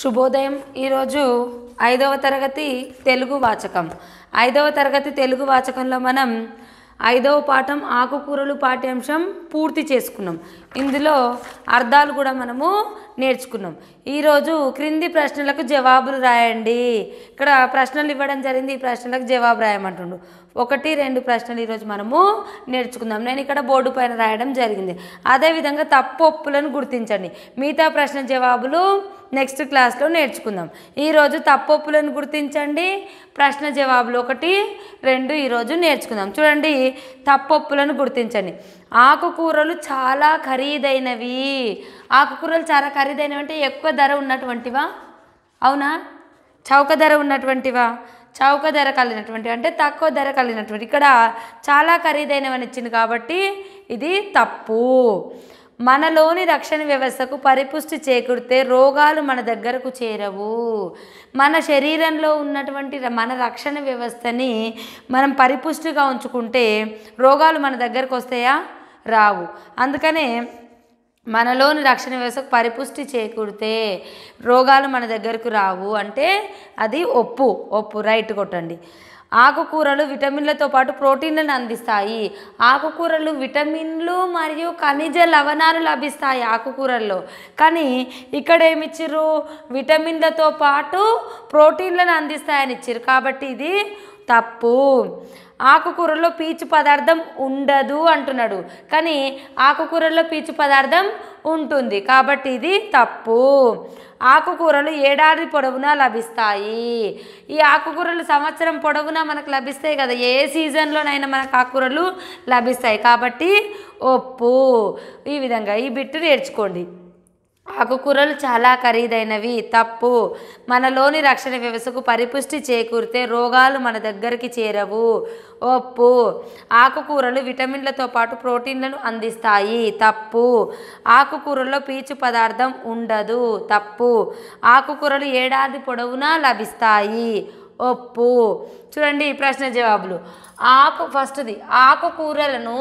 శుభోదయం ఈరోజు ఐదవ తరగతి తెలుగు వాచకం ఐదవ తరగతి తెలుగు వాచకంలో మనం ఐదవ పాఠం ఆకుకూరలు పాఠ్యాంశం పూర్తి చేసుకున్నాం ఇందులో అర్థాలు కూడా మనము నేర్చుకున్నాం ఈరోజు క్రింది ప్రశ్నలకు జవాబులు రాయండి ఇక్కడ ప్రశ్నలు ఇవ్వడం జరిగింది ఈ ప్రశ్నలకు జవాబు రాయమంటుండు ఒకటి రెండు ప్రశ్నలు ఈరోజు మనము నేర్చుకుందాం నేను ఇక్కడ బోర్డు పైన రాయడం జరిగింది అదేవిధంగా తప్పు ఒప్పులను గుర్తించండి మిగతా ప్రశ్న జవాబులు నెక్స్ట్ క్లాస్లో నేర్చుకుందాం ఈరోజు తప్పొప్పులను గుర్తించండి ప్రశ్న జవాబులు ఒకటి రెండు ఈరోజు నేర్చుకుందాం చూడండి తప్పొప్పులను గుర్తించండి ఆకుకూరలు చాలా ఖరీదైనవి ఆకుకూరలు చాలా ఖరీదైనవి అంటే ఎక్కువ ధర ఉన్నటువంటివా అవునా చౌక ధర ఉన్నటువంటివా చౌక ధర కలిగినటువంటి అంటే తక్కువ ధర కలిగినటువంటి ఇక్కడ చాలా ఖరీదైనవని ఇచ్చింది కాబట్టి ఇది తప్పు మనలోని రక్షణ వ్యవస్థకు పరిపుష్టి చేకూరితే రోగాలు మన దగ్గరకు చేరవు మన శరీరంలో ఉన్నటువంటి మన రక్షణ వ్యవస్థని మనం పరిపుష్టిగా ఉంచుకుంటే రోగాలు మన దగ్గరకు వస్తాయా రావు అందుకనే మనలోని రక్షణ వ్యవస్థకు పరిపుష్టి చేకూరితే రోగాలు మన దగ్గరకు రావు అంటే అది ఒప్పు ఒప్పు రైట్ కొట్టండి ఆకుకూరలు విటమిన్లతో పాటు ప్రోటీన్లను అందిస్తాయి ఆకుకూరలు విటమిన్లు మరియు ఖనిజ లవణాలు లభిస్తాయి ఆకుకూరల్లో కానీ ఇక్కడ ఏమిచ్చిర్రు విటమిన్లతో పాటు ప్రోటీన్లను అందిస్తాయని ఇచ్చారు కాబట్టి ఇది తప్పు ఆకుకూరల్లో పీచు పదార్థం ఉండదు అంటున్నాడు కానీ ఆకుకూరల్లో పీచు పదార్థం ఉంటుంది కాబట్టి ఇది తప్పు ఆకుకూరలు ఏడాది పొడవునా లభిస్తాయి ఈ ఆకుకూరలు సంవత్సరం పొడవునా మనకు లభిస్తాయి కదా ఏ సీజన్లోనైనా మనకు ఆకుకూరలు లభిస్తాయి కాబట్టి ఒప్పు ఈ విధంగా ఈ బిట్టు నేర్చుకోండి ఆకుకూరలు చాలా ఖరీదైనవి తప్పు మనలోని రక్షణ వ్యవస్థకు పరిపుష్టి చేకూరితే రోగాలు మన దగ్గరికి చేరవు ఒప్పు ఆకుకూరలు విటమిన్లతో పాటు ప్రోటీన్లను అందిస్తాయి తప్పు ఆకుకూరల్లో పీచు పదార్థం ఉండదు తప్పు ఆకుకూరలు ఏడాది పొడవునా లభిస్తాయి ఒప్పు చూడండి ప్రశ్న జవాబులు ఆకు ఫస్ట్ది ఆకుకూరలను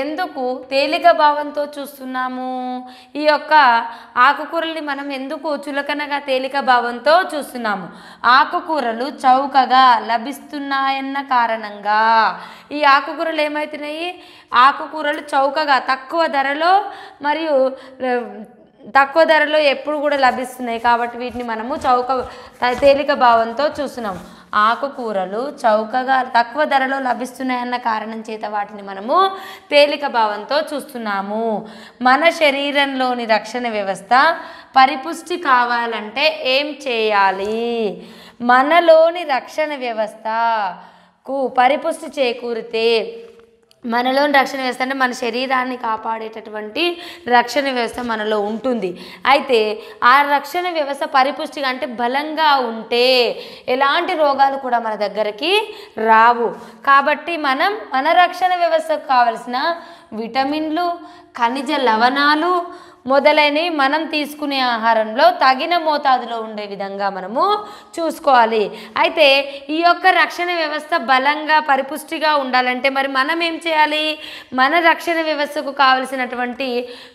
ఎందుకు తేలిక భావంతో చూస్తున్నాము ఈ యొక్క ఆకుకూరల్ని మనం ఎందుకు చులకనగా తేలిక భావంతో చూస్తున్నాము ఆకుకూరలు చౌకగా లభిస్తున్నాయన్న కారణంగా ఈ ఆకుకూరలు ఏమవుతున్నాయి ఆకుకూరలు చౌకగా తక్కువ ధరలో మరియు తక్కువ ధరలో ఎప్పుడు కూడా లభిస్తున్నాయి కాబట్టి వీటిని మనము చౌక తేలిక భావంతో చూస్తున్నాము ఆకుకూరలు చౌకగా తక్కువ ధరలో లభిస్తున్నాయన్న కారణం చేత వాటిని మనము తేలిక భావంతో చూస్తున్నాము మన శరీరంలోని రక్షణ వ్యవస్థ పరిపుష్టి కావాలంటే ఏం చేయాలి మనలోని రక్షణ వ్యవస్థ కు పరిపుష్టి చేకూరితే మనలోని రక్షణ వ్యవస్థ అంటే మన శరీరాన్ని కాపాడేటటువంటి రక్షణ వ్యవస్థ మనలో ఉంటుంది అయితే ఆ రక్షణ వ్యవస్థ పరిపుష్టిగా అంటే బలంగా ఉంటే ఎలాంటి రోగాలు కూడా మన దగ్గరికి రావు కాబట్టి మనం మన రక్షణ వ్యవస్థకు కావలసిన విటమిన్లు ఖనిజ లవణాలు మొదలైనవి మనం తీసుకునే ఆహారంలో తగిన మోతాదులో ఉండే విధంగా మనము చూసుకోవాలి అయితే ఈ యొక్క రక్షణ వ్యవస్థ బలంగా పరిపుష్టిగా ఉండాలంటే మరి మనం ఏం చేయాలి మన రక్షణ వ్యవస్థకు కావలసినటువంటి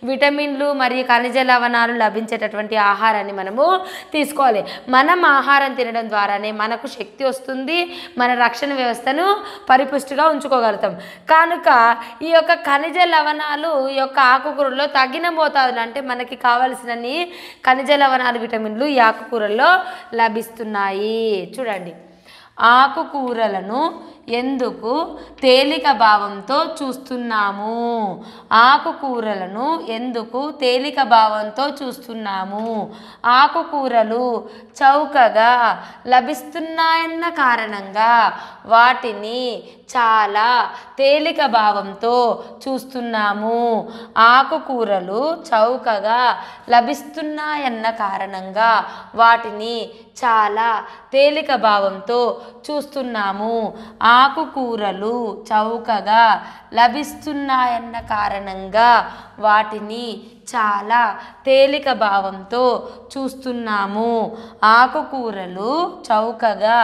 విటమిన్లు మరియు ఖనిజ లవణాలు లభించేటటువంటి ఆహారాన్ని మనము తీసుకోవాలి మనం ఆహారం తినడం ద్వారానే మనకు శక్తి వస్తుంది మన రక్షణ వ్యవస్థను పరిపుష్టిగా ఉంచుకోగలుగుతాం కనుక ఈ యొక్క ఖనిజ లవణాలు ఈ యొక్క ఆకుకూరలో తగిన మోతాదులో అంటే మనకి కావాల్సినన్ని ఖనిజ లవణాలు విటమిన్లు ఈ ఆకుకూరల్లో లభిస్తున్నాయి చూడండి ఆకుకూరలను ఎందుకు తేలిక భావంతో చూస్తున్నాము ఆకుకూరలను ఎందుకు తేలిక భావంతో చూస్తున్నాము ఆకుకూరలు చౌకగా లభిస్తున్నాయన్న కారణంగా వాటిని చాలా తేలిక భావంతో చూస్తున్నాము ఆకుకూరలు చౌకగా లభిస్తున్నాయన్న కారణంగా వాటిని చాలా తేలిక భావంతో చూస్తున్నాము ఆకుకూరలు చౌకగా లభిస్తున్నాయన్న కారణంగా వాటిని చాలా తేలిక భావంతో చూస్తున్నాము ఆకుకూరలు చౌకగా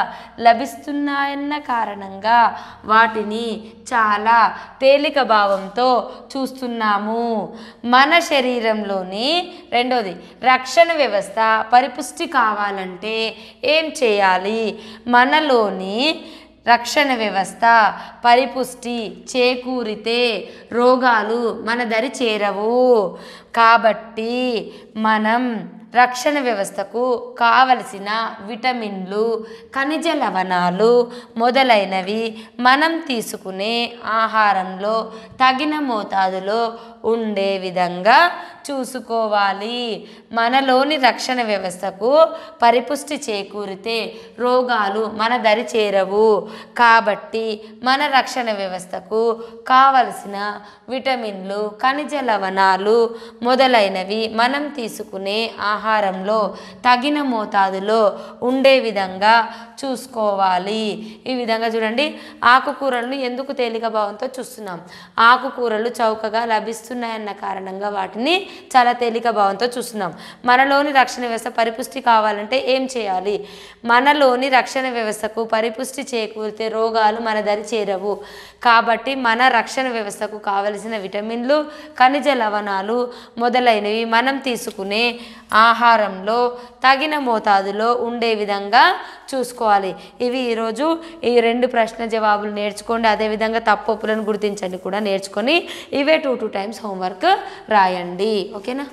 లభిస్తున్నాయన్న కారణంగా వాటిని చాలా తేలిక భావంతో చూస్తున్నాము మన శరీరంలోని రెండోది రక్షణ వ్యవస్థ పరిపుష్టి కావాలంటే ఏం చేయాలి మనలోని రక్షణ వ్యవస్థ పరిపుష్టి చేకూరితే రోగాలు మన దరి చేరవు కాబట్టి మనం రక్షణ వ్యవస్థకు కావలసిన విటమిన్లు ఖనిజ లవణాలు మొదలైనవి మనం తీసుకునే ఆహారంలో తగిన మోతాదులో ఉండే విధంగా చూసుకోవాలి మనలోని రక్షణ వ్యవస్థకు పరిపుష్టి చేకూరితే రోగాలు మన దరి చేరవు కాబట్టి మన రక్షణ వ్యవస్థకు కావలసిన విటమిన్లు ఖనిజ లవణాలు మొదలైనవి మనం తీసుకునే ఆహారంలో తగిన మోతాదులో ఉండే విధంగా చూసుకోవాలి ఈ విధంగా చూడండి ఆకుకూరలను ఎందుకు తేలిక భావంతో చూస్తున్నాం ఆకుకూరలు చౌకగా లభిస్తున్నాయన్న కారణంగా వాటిని చాలా తేలిక భావంతో చూస్తున్నాం మనలోని రక్షణ వ్యవస్థ పరిపుష్టి కావాలంటే ఏం చేయాలి మనలోని రక్షణ వ్యవస్థకు పరిపుష్టి చేకూరితే రోగాలు మన దరి చేరవు కాబట్టి మన రక్షణ వ్యవస్థకు కావలసిన విటమిన్లు ఖనిజ లవణాలు మొదలైనవి మనం తీసుకునే ఆహారంలో తగిన మోతాదులో ఉండే విధంగా చూసుకోవాలి ఇవి ఈరోజు ఈ రెండు ప్రశ్న జవాబులు నేర్చుకోండి అదేవిధంగా తప్పులను గుర్తించండి కూడా నేర్చుకొని ఇవే టూ టూ టైమ్స్ హోంవర్క్ రాయండి ఓకేనా